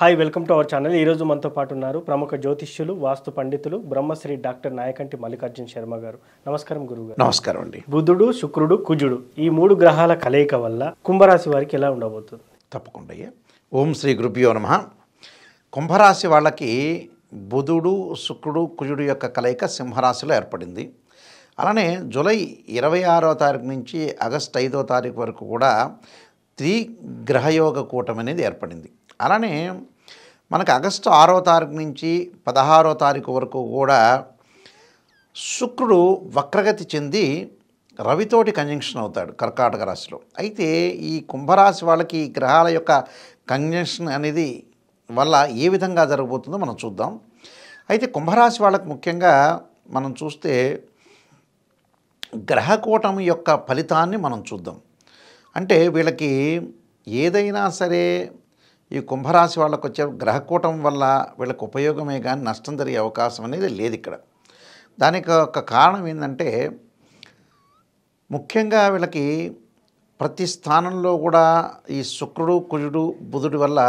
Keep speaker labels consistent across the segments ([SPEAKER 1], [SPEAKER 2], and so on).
[SPEAKER 1] hi welcome to our channel ఈరోజు మనతో పాటు ఉన్నారు ప్రముఖ జ్యోతిష్యులు వాస్తు పండితులు బ్రహ్మశ్రీ డాక్టర్ నాయకంటి మల్లికార్జున శర్మ గారు నమస్కారం గురువు నమస్కారం అండి బుధుడు శుక్రుడు కుజుడు ఈ మూడు గ్రహాల కలయిక వల్ల కుంభరాశి వారికి ఎలా ఉండబోతుంది తప్పకుండా ఓం శ్రీ గురుభ్యో నమ కుంభరాశి వాళ్ళకి బుధుడు శుక్రుడు కుజుడు యొక్క కలయిక సింహరాశిలో ఏర్పడింది అలానే జూలై ఇరవై ఆరో తారీఖు నుంచి ఆగస్ట్ ఐదో తారీఖు వరకు కూడా త్రిగ్రహయోగ కూటమి అనేది ఏర్పడింది అలానే మనకు ఆగస్టు ఆరో తారీఖు నుంచి పదహారో తారీఖు వరకు కూడా శుక్రుడు వక్రగతి చెంది రవితోటి కంజంక్షన్ అవుతాడు కర్కాటక రాశిలో అయితే ఈ కుంభరాశి వాళ్ళకి గ్రహాల యొక్క కంజంక్షన్ అనేది వల్ల ఏ విధంగా జరగబోతుందో మనం చూద్దాం అయితే కుంభరాశి వాళ్ళకు ముఖ్యంగా మనం చూస్తే గ్రహకూటం యొక్క ఫలితాన్ని మనం చూద్దాం అంటే వీళ్ళకి ఏదైనా సరే ఈ కుంభరాశి వాళ్ళకు వచ్చే గ్రహకూటం వల్ల వీళ్ళకి ఉపయోగమే కానీ నష్టం జరిగే అవకాశం అనేది లేదు ఇక్కడ దానికి ఒక కారణం ఏంటంటే ముఖ్యంగా వీళ్ళకి ప్రతి స్థానంలో కూడా ఈ శుక్రుడు కుజుడు బుధుడి వల్ల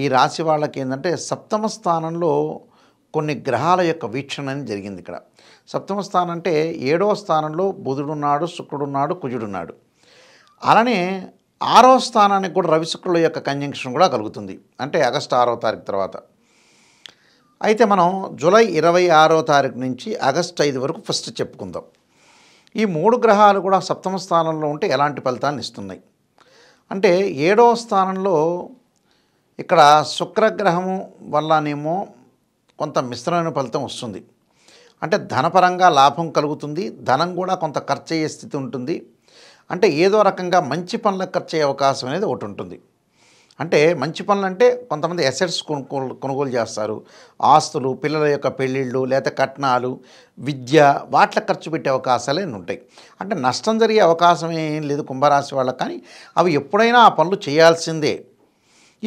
[SPEAKER 1] ఈ రాశి వాళ్ళకి ఏంటంటే సప్తమ స్థానంలో కొన్ని గ్రహాల యొక్క వీక్షణ అని జరిగింది ఇక్కడ సప్తమ స్థానం అంటే ఏడవ స్థానంలో బుధుడున్నాడు శుక్రుడున్నాడు కుజుడున్నాడు అలానే ఆరో స్థానానికి కూడా రవిశుక్రుల యొక్క కంజంక్షన్ కూడా కలుగుతుంది అంటే ఆగస్టు ఆరో తారీఖు తర్వాత అయితే మనం జూలై ఇరవై ఆరో తారీఖు నుంచి ఆగస్టు ఐదు వరకు ఫస్ట్ చెప్పుకుందాం ఈ మూడు గ్రహాలు కూడా సప్తమ స్థానంలో ఉంటే ఎలాంటి ఫలితాన్ని ఇస్తున్నాయి అంటే ఏడో స్థానంలో ఇక్కడ శుక్రగ్రహము వల్లనేమో కొంత మిశ్రమైన ఫలితం వస్తుంది అంటే ధనపరంగా లాభం కలుగుతుంది ధనం కూడా కొంత ఖర్చు అయ్యే స్థితి ఉంటుంది అంటే ఏదో రకంగా మంచి పనులకు ఖర్చు అయ్యే అవకాశం అనేది ఒకటి ఉంటుంది అంటే మంచి పనులు అంటే కొంతమంది అసెట్స్ కొనుగోలు కొనుగోలు చేస్తారు ఆస్తులు పిల్లల యొక్క పెళ్ళిళ్ళు లేదా కట్నాలు విద్య వాటిల ఖర్చు పెట్టే అవకాశాలే ఉంటాయి అంటే నష్టం జరిగే అవకాశం ఏం లేదు కుంభరాశి వాళ్ళకి కానీ అవి ఎప్పుడైనా ఆ పనులు చేయాల్సిందే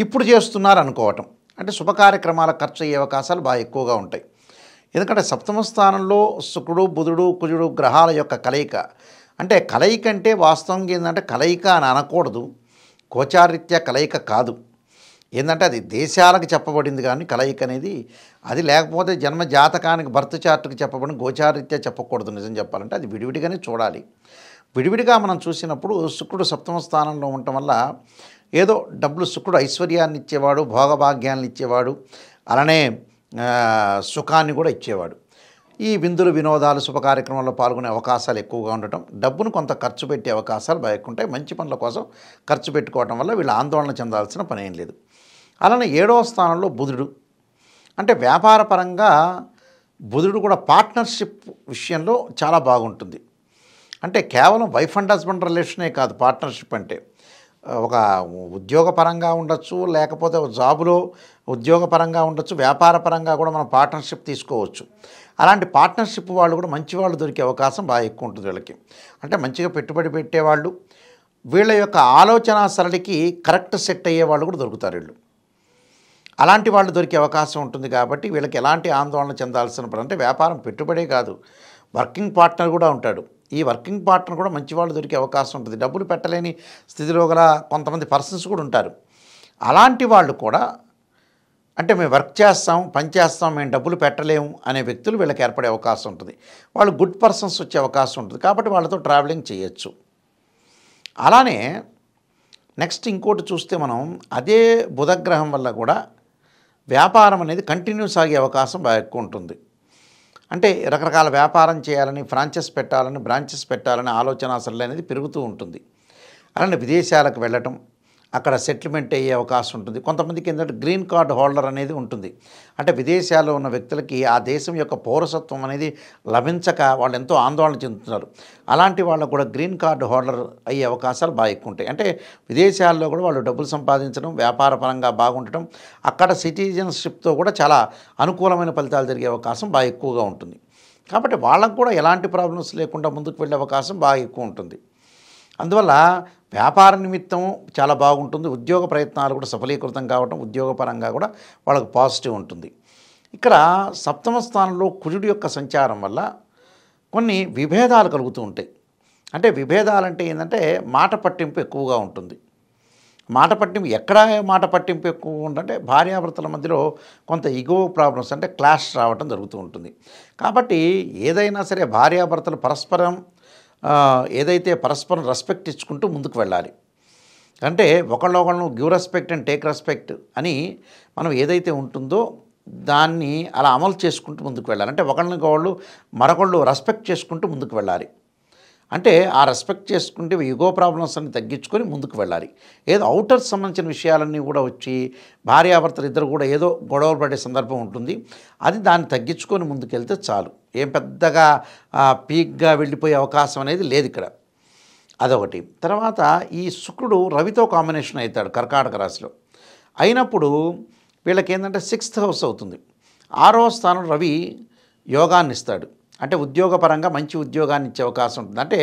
[SPEAKER 1] ఇప్పుడు చేస్తున్నారు అనుకోవటం అంటే శుభ కార్యక్రమాల ఖర్చు అయ్యే అవకాశాలు బాగా ఎక్కువగా ఉంటాయి ఎందుకంటే సప్తమ స్థానంలో శుక్రుడు బుధుడు కుజుడు గ్రహాల యొక్క కలయిక అంటే కలయిక అంటే వాస్తవం ఏంటంటే కలయిక అని అనకూడదు కోచారిత్య కలయిక కాదు ఏంటంటే అది దేశాలకు చెప్పబడింది కానీ కలయిక అనేది అది లేకపోతే జన్మ జాతకానికి బర్త్ చార్ట్కి చెప్పబడిన గోచారిత్య చెప్పకూడదు నిజం చెప్పాలంటే అది విడివిడిగానే చూడాలి విడివిడిగా మనం చూసినప్పుడు శుక్రుడు సప్తమ స్థానంలో ఉండటం వల్ల ఏదో డబ్బులు శుక్రుడు ఐశ్వర్యాన్ని ఇచ్చేవాడు భోగభాగ్యాన్ని ఇచ్చేవాడు అలానే సుఖాన్ని కూడా ఇచ్చేవాడు ఈ విందులు వినోదాలు శుభ కార్యక్రమంలో పాల్గొనే అవకాశాలు ఎక్కువగా ఉండటం డబ్బును కొంత ఖర్చు పెట్టే అవకాశాలు బాగా ఎక్కువ ఉంటాయి మంచి పనుల కోసం ఖర్చు పెట్టుకోవటం వల్ల వీళ్ళు ఆందోళన చెందాల్సిన పని ఏం లేదు అలానే ఏడవ స్థానంలో బుధుడు అంటే వ్యాపారపరంగా బుధుడు కూడా పార్ట్నర్షిప్ విషయంలో చాలా బాగుంటుంది అంటే కేవలం వైఫ్ అండ్ హస్బెండ్ రిలేషనే కాదు పార్ట్నర్షిప్ అంటే ఒక ఉద్యోగపరంగా ఉండొచ్చు లేకపోతే ఒక జాబులో ఉద్యోగపరంగా ఉండొచ్చు వ్యాపారపరంగా కూడా మనం పార్ట్నర్షిప్ తీసుకోవచ్చు అలాంటి పార్ట్నర్షిప్ వాళ్ళు కూడా మంచి వాళ్ళు దొరికే అవకాశం బాగా ఎక్కువ ఉంటుంది వీళ్ళకి అంటే మంచిగా పెట్టుబడి పెట్టేవాళ్ళు వీళ్ళ యొక్క ఆలోచన సరళికి కరెక్ట్ సెట్ అయ్యే వాళ్ళు కూడా దొరుకుతారు వీళ్ళు అలాంటి వాళ్ళు దొరికే అవకాశం ఉంటుంది కాబట్టి వీళ్ళకి ఎలాంటి ఆందోళన చెందాల్సిన పని అంటే వ్యాపారం పెట్టుబడే కాదు వర్కింగ్ పార్ట్నర్ కూడా ఉంటాడు ఈ వర్కింగ్ పార్ట్నర్ కూడా మంచివాళ్ళు దొరికే అవకాశం ఉంటుంది డబ్బులు పెట్టలేని స్థితిలో గల కొంతమంది పర్సన్స్ కూడా ఉంటారు అలాంటి వాళ్ళు కూడా అంటే మేము వర్క్ చేస్తాం పని చేస్తాం మేము డబ్బులు పెట్టలేము అనే వ్యక్తులు వీళ్ళకి ఏర్పడే అవకాశం ఉంటుంది వాళ్ళు గుడ్ పర్సన్స్ వచ్చే అవకాశం ఉంటుంది కాబట్టి వాళ్ళతో ట్రావెలింగ్ చేయొచ్చు అలానే నెక్స్ట్ ఇంకోటి చూస్తే మనం అదే బుధగ్రహం వల్ల కూడా వ్యాపారం అనేది కంటిన్యూ సాగే అవకాశం ఎక్కువ ఉంటుంది అంటే రకరకాల వ్యాపారం చేయాలని ఫ్రాంచెస్ పెట్టాలని బ్రాంచెస్ పెట్టాలని ఆలోచన అసలు అనేది పెరుగుతూ ఉంటుంది అలానే విదేశాలకు వెళ్ళటం అక్కడ సెటిల్మెంట్ అయ్యే అవకాశం ఉంటుంది కొంతమందికి ఏంటంటే గ్రీన్ కార్డ్ హోల్డర్ అనేది ఉంటుంది అంటే విదేశాల్లో ఉన్న వ్యక్తులకి ఆ దేశం యొక్క పౌరసత్వం అనేది లభించక వాళ్ళు ఎంతో ఆందోళన చెందుతున్నారు అలాంటి వాళ్ళకు కూడా గ్రీన్ కార్డ్ హోల్డర్ అయ్యే అవకాశాలు బాగా ఎక్కువ ఉంటాయి అంటే విదేశాల్లో కూడా వాళ్ళు డబ్బులు సంపాదించడం వ్యాపారపరంగా బాగుండటం అక్కడ సిటిజన్షిప్తో కూడా చాలా అనుకూలమైన ఫలితాలు జరిగే అవకాశం బాగా ఎక్కువగా ఉంటుంది కాబట్టి వాళ్ళకు కూడా ఎలాంటి ప్రాబ్లమ్స్ లేకుండా ముందుకు వెళ్ళే అవకాశం బాగా ఎక్కువ ఉంటుంది అందువల్ల వ్యాపార నిమిత్తం చాలా బాగుంటుంది ఉద్యోగ ప్రయత్నాలు కూడా సఫలీకృతం కావడం ఉద్యోగపరంగా కూడా వాళ్ళకు పాజిటివ్ ఉంటుంది ఇక్కడ సప్తమ స్థానంలో కుజుడి యొక్క సంచారం వల్ల కొన్ని విభేదాలు కలుగుతూ ఉంటాయి అంటే విభేదాలు అంటే ఏంటంటే మాట పట్టింపు ఎక్కువగా ఉంటుంది మాట పట్టింపు ఎక్కడ మాట పట్టింపు ఎక్కువ ఉందంటే భార్యాభర్తల మధ్యలో కొంత ఇగో ప్రాబ్లమ్స్ అంటే క్లాష్ రావడం జరుగుతూ ఉంటుంది కాబట్టి ఏదైనా సరే భార్యాభర్తలు పరస్పరం ఏదైతే పరస్పరం రెస్పెక్ట్ ఇచ్చుకుంటూ ముందుకు వెళ్ళాలి అంటే ఒకళ్ళొకళ్ళు give respect and take respect అని మనం ఏదైతే ఉంటుందో దాన్ని అలా అమలు చేసుకుంటూ ముందుకు వెళ్ళాలి అంటే ఒకళ్ళని ఒకళ్ళు మరొకళ్ళు రెస్పెక్ట్ చేసుకుంటూ ముందుకు వెళ్ళాలి అంటే ఆ రెస్పెక్ట్ చేసుకుంటే ఈగో ప్రాబ్లమ్స్ అన్ని తగ్గించుకొని ముందుకు వెళ్ళాలి ఏదో అవుటర్ సంబంధించిన విషయాలన్నీ కూడా వచ్చి భార్యాభర్తలు ఇద్దరు కూడా ఏదో గొడవలు పడే సందర్భం ఉంటుంది అది దాన్ని తగ్గించుకొని ముందుకెళ్తే చాలు ఏం పెద్దగా పీక్గా వెళ్ళిపోయే అవకాశం అనేది లేదు ఇక్కడ అదొకటి తర్వాత ఈ శుక్రుడు రవితో కాంబినేషన్ అవుతాడు కర్కాటక రాశిలో అయినప్పుడు వీళ్ళకి ఏంటంటే సిక్స్త్ హౌస్ అవుతుంది ఆరో స్థానం రవి యోగాన్ని ఇస్తాడు అంటే ఉద్యోగపరంగా మంచి ఉద్యోగాన్ని ఇచ్చే అవకాశం ఉంటుంది అంటే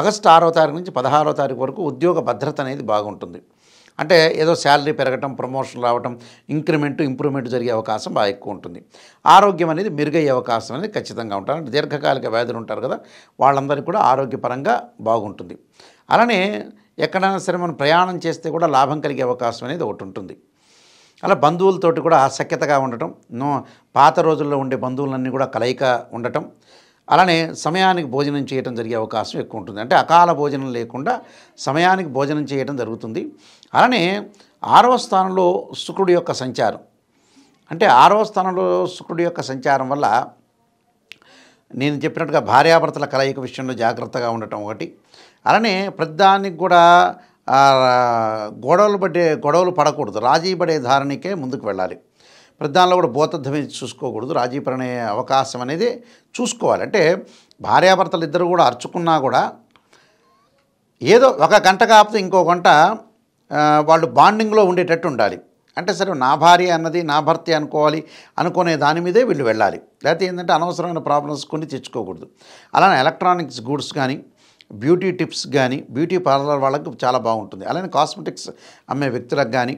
[SPEAKER 1] ఆగస్టు ఆరో తారీఖు నుంచి పదహారో తారీఖు వరకు ఉద్యోగ భద్రత అనేది బాగుంటుంది అంటే ఏదో శాలరీ పెరగటం ప్రమోషన్ రావటం ఇంక్రిమెంట్ ఇంప్రూవ్మెంట్ జరిగే అవకాశం బాగా ఎక్కువ ఉంటుంది ఆరోగ్యం అనేది మెరుగయ్యే అవకాశం అనేది ఖచ్చితంగా ఉంటారు అంటే దీర్ఘకాలిక వ్యాధులు ఉంటారు కదా వాళ్ళందరికీ కూడా ఆరోగ్యపరంగా బాగుంటుంది అలానే ఎక్కడైనా సరే మనం ప్రయాణం చేస్తే కూడా లాభం కలిగే అవకాశం అనేది ఒకటి ఉంటుంది అలా బంధువులతోటి కూడా ఆసక్యతగా ఉండటం పాత రోజుల్లో ఉండే బంధువులన్నీ కూడా కలయిక ఉండటం అలానే సమయానికి భోజనం చేయటం జరిగే అవకాశం ఎక్కువ ఉంటుంది అంటే అకాల భోజనం లేకుండా సమయానికి భోజనం చేయటం జరుగుతుంది అలానే ఆరవ స్థానంలో శుక్రుడి యొక్క సంచారం అంటే ఆరవ స్థానంలో శుక్రుడి యొక్క సంచారం వల్ల నేను చెప్పినట్టుగా భార్యాభర్తల కలయిక విషయంలో జాగ్రత్తగా ఉండటం ఒకటి అలానే ప్రతిదానికి కూడా గొడవలు పడే గొడవలు పడకూడదు రాజీ పడే ధారణకే ముందుకు వెళ్ళాలి ప్రధానంలో కూడా బోతద్ధమే చూసుకోకూడదు రాజీ పడే అవకాశం అనేది చూసుకోవాలి అంటే భార్యాభర్తలు ఇద్దరు కూడా అర్చుకున్నా కూడా ఏదో ఒక గంట కాకపోతే ఇంకో గంట వాళ్ళు బాండింగ్లో ఉండేటట్టు ఉండాలి అంటే సరే నా భార్య అన్నది నా భర్త అనుకోవాలి అనుకునే దాని మీదే వీళ్ళు వెళ్ళాలి లేకపోతే ఏంటంటే అనవసరమైన ప్రాబ్లమ్స్ కొన్ని తెచ్చుకోకూడదు అలానే ఎలక్ట్రానిక్స్ గూడ్స్ కానీ బ్యూటీ టిప్స్ కానీ బ్యూటీ పార్లర్ వాళ్ళకు చాలా బాగుంటుంది అలానే కాస్మెటిక్స్ అమ్మే వ్యక్తులకు కానీ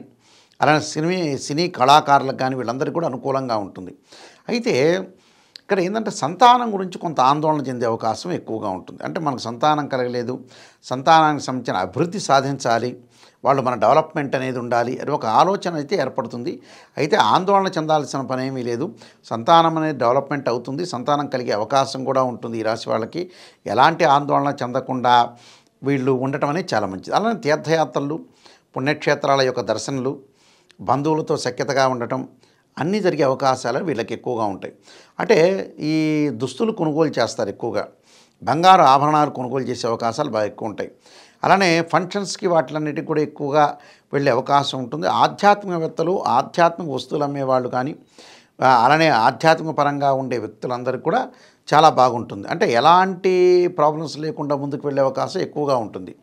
[SPEAKER 1] అలానే సినీ సినీ కళాకారులకు కానీ వీళ్ళందరికీ కూడా అనుకూలంగా ఉంటుంది అయితే ఇక్కడ ఏంటంటే సంతానం గురించి కొంత ఆందోళన చెందే అవకాశం ఎక్కువగా ఉంటుంది అంటే మనకు సంతానం కలగలేదు సంతానానికి సంబంధించిన అభివృద్ధి సాధించాలి వాళ్ళు మన డెవలప్మెంట్ అనేది ఉండాలి అని ఒక ఆలోచన అయితే ఏర్పడుతుంది అయితే ఆందోళన చెందాల్సిన పనేమీ లేదు సంతానం అనేది డెవలప్మెంట్ అవుతుంది సంతానం కలిగే అవకాశం కూడా ఉంటుంది ఈ రాశి వాళ్ళకి ఎలాంటి ఆందోళన చెందకుండా వీళ్ళు ఉండటం అనేది చాలా మంచిది అలానే తీర్థయాత్రలు పుణ్యక్షేత్రాల యొక్క దర్శనలు బంధువులతో సఖ్యతగా ఉండటం అన్నీ జరిగే అవకాశాలు వీళ్ళకి ఎక్కువగా ఉంటాయి అంటే ఈ దుస్తులు కొనుగోలు చేస్తారు ఎక్కువగా బంగారు ఆభరణాలు కొనుగోలు చేసే అవకాశాలు బాగా ఎక్కువ ఉంటాయి అలానే ఫంక్షన్స్కి వాటిలన్నిటికీ కూడా ఎక్కువగా వెళ్ళే అవకాశం ఉంటుంది ఆధ్యాత్మికవేత్తలు ఆధ్యాత్మిక వస్తువులు అమ్మేవాళ్ళు కానీ అలానే ఆధ్యాత్మిక పరంగా ఉండే వ్యక్తులందరికీ కూడా చాలా బాగుంటుంది అంటే ఎలాంటి ప్రాబ్లమ్స్ లేకుండా ముందుకు వెళ్ళే అవకాశం ఎక్కువగా ఉంటుంది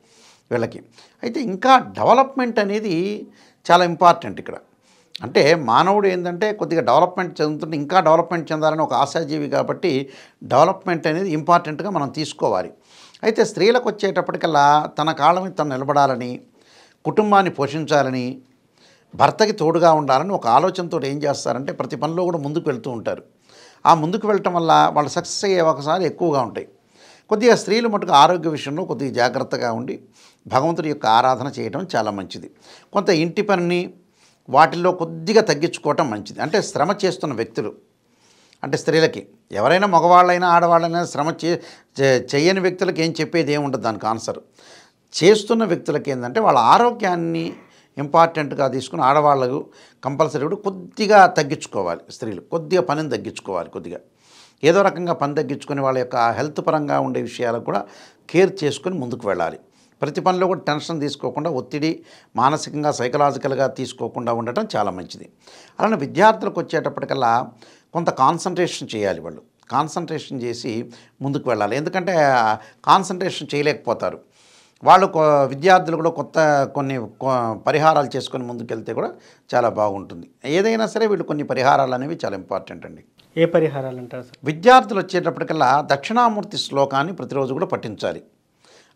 [SPEAKER 1] వీళ్ళకి అయితే ఇంకా డెవలప్మెంట్ అనేది చాలా ఇంపార్టెంట్ ఇక్కడ అంటే మానవుడు ఏంటంటే కొద్దిగా డెవలప్మెంట్ చెందుతుంటే ఇంకా డెవలప్మెంట్ చెందాలని ఒక ఆశాజీవి కాబట్టి డెవలప్మెంట్ అనేది ఇంపార్టెంట్గా మనం తీసుకోవాలి అయితే స్త్రీలకు వచ్చేటప్పటికల్లా తన కాళ్ళ మీద తను నిలబడాలని కుటుంబాన్ని పోషించాలని భర్తకి తోడుగా ఉండాలని ఒక ఆలోచనతో ఏం చేస్తారంటే ప్రతి పనిలో కూడా ముందుకు వెళ్తూ ఉంటారు ఆ ముందుకు వెళ్ళటం వల్ల వాళ్ళు సక్సెస్ అయ్యే అవకాశాలు ఎక్కువగా ఉంటాయి కొద్దిగా స్త్రీలు మటుకు ఆరోగ్య విషయంలో కొద్దిగా జాగ్రత్తగా ఉండి భగవంతుడి యొక్క ఆరాధన చేయడం చాలా మంచిది కొంత ఇంటి పనిని వాటిల్లో కొద్దిగా తగ్గించుకోవటం మంచిది అంటే శ్రమ చేస్తున్న వ్యక్తులు అంటే స్త్రీలకి ఎవరైనా మగవాళ్ళైనా ఆడవాళ్ళైనా శ్రమ చే చేయని వ్యక్తులకి ఏం చెప్పేది ఏముండదు దానికి ఆన్సర్ చేస్తున్న వ్యక్తులకి ఏంటంటే వాళ్ళ ఆరోగ్యాన్ని ఇంపార్టెంట్గా తీసుకుని ఆడవాళ్ళకు కంపల్సరీ కూడా కొద్దిగా తగ్గించుకోవాలి స్త్రీలు కొద్దిగా పనిని తగ్గించుకోవాలి కొద్దిగా ఏదో రకంగా పని తగ్గించుకొని వాళ్ళ యొక్క హెల్త్ పరంగా ఉండే విషయాలకు కూడా కేర్ చేసుకొని ముందుకు వెళ్ళాలి ప్రతి పనిలో కూడా టెన్షన్ తీసుకోకుండా ఒత్తిడి మానసికంగా సైకలాజికల్గా తీసుకోకుండా ఉండటం చాలా మంచిది అలానే విద్యార్థులకు వచ్చేటప్పటికల్లా కొంత కాన్సన్ట్రేషన్ చేయాలి వాళ్ళు కాన్సన్ట్రేషన్ చేసి ముందుకు వెళ్ళాలి ఎందుకంటే కాన్సన్ట్రేషన్ చేయలేకపోతారు వాళ్ళు విద్యార్థులు కూడా కొత్త కొన్ని పరిహారాలు చేసుకొని ముందుకెళ్తే కూడా చాలా బాగుంటుంది ఏదైనా సరే వీళ్ళు కొన్ని పరిహారాలు అనేవి చాలా ఇంపార్టెంట్ అండి ఏ పరిహారాలు అంటారు విద్యార్థులు వచ్చేటప్పటికల్లా దక్షిణామూర్తి శ్లోకాన్ని ప్రతిరోజు కూడా పఠించాలి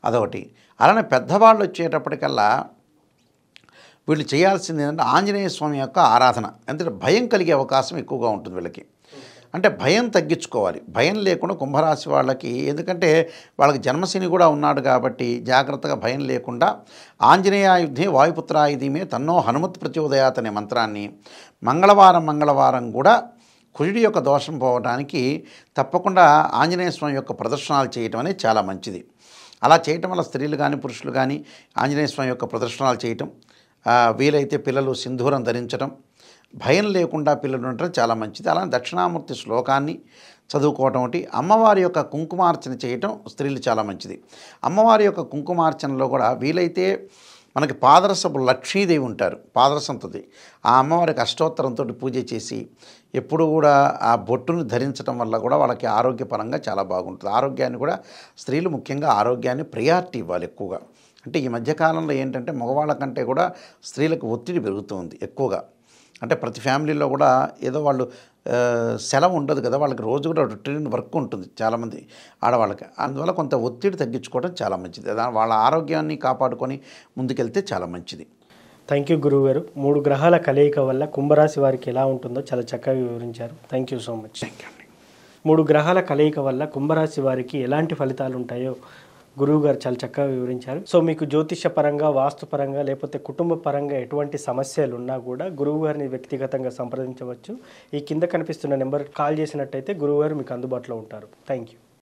[SPEAKER 1] అదొకటి అలానే పెద్దవాళ్ళు వచ్చేటప్పటికల్లా వీళ్ళు చేయాల్సింది ఏంటంటే ఆంజనేయ స్వామి యొక్క ఆరాధన ఎందుకంటే భయం కలిగే అవకాశం ఎక్కువగా ఉంటుంది వీళ్ళకి అంటే భయం తగ్గించుకోవాలి భయం లేకుండా కుంభరాశి వాళ్ళకి ఎందుకంటే వాళ్ళకి జన్మశని కూడా ఉన్నాడు కాబట్టి జాగ్రత్తగా భయం లేకుండా ఆంజనేయాయుధి వాయుపుత్రాయుధిమే తన్నో హనుమత్ ప్రచోదయాత్ అనే మంత్రాన్ని మంగళవారం మంగళవారం కూడా కుజుడి యొక్క దోషం పోవడానికి తప్పకుండా ఆంజనేయ స్వామి యొక్క ప్రదర్శనాలు చేయటం అనేది చాలా మంచిది అలా చేయటం వల్ల స్త్రీలు కానీ పురుషులు కానీ ఆంజనేయ స్వామి యొక్క ప్రదర్శనలు చేయటం వీలైతే పిల్లలు సింధూరం ధరించడం భయం లేకుండా పిల్లలు ఉండటం చాలా మంచిది అలా దక్షిణామూర్తి శ్లోకాన్ని చదువుకోవటం ఒకటి అమ్మవారి యొక్క కుంకుమార్చన చేయటం స్త్రీలు చాలా మంచిది అమ్మవారి యొక్క కుంకుమార్చనలో కూడా వీలైతే మనకి పాదరసపు లక్ష్మీదేవి ఉంటారు పాదరసంతది ఆ అమ్మవారికి అష్టోత్తరంతో పూజ చేసి ఎప్పుడు కూడా ఆ బొట్టును ధరించడం వల్ల కూడా వాళ్ళకి ఆరోగ్యపరంగా చాలా బాగుంటుంది ఆరోగ్యాన్ని కూడా స్త్రీలు ముఖ్యంగా ఆరోగ్యాన్ని ప్రయారిటీ ఇవ్వాలి ఎక్కువగా అంటే ఈ మధ్యకాలంలో ఏంటంటే మగవాళ్ళ కంటే కూడా స్త్రీలకు ఒత్తిడి పెరుగుతుంది ఎక్కువగా అంటే ప్రతి ఫ్యామిలీలో కూడా ఏదో వాళ్ళు సెలవు ఉండదు కదా వాళ్ళకి రోజు కూడా రొటీన్ వర్క్ ఉంటుంది చాలామంది ఆడవాళ్ళకి అందువల్ల కొంత ఒత్తిడి తగ్గించుకోవడం చాలా మంచిది వాళ్ళ ఆరోగ్యాన్ని కాపాడుకొని ముందుకెళ్తే చాలా మంచిది థ్యాంక్ యూ గురువుగారు మూడు గ్రహాల కలయిక వల్ల కుంభరాశి వారికి ఎలా ఉంటుందో చాలా చక్కగా వివరించారు థ్యాంక్ యూ సో మచ్ మూడు గ్రహాల కలయిక వల్ల కుంభరాశి వారికి ఎలాంటి ఫలితాలు ఉంటాయో గురువు గారు చాలా చక్కగా వివరించారు సో మీకు జ్యోతిష పరంగా వాస్తు పరంగా లేకపోతే కుటుంబ పరంగా ఎటువంటి సమస్యలు ఉన్నా కూడా గురువు గారిని వ్యక్తిగతంగా సంప్రదించవచ్చు ఈ కింద కనిపిస్తున్న నెంబర్ కాల్ చేసినట్టయితే గురువు గారు మీకు అందుబాటులో ఉంటారు థ్యాంక్ యూ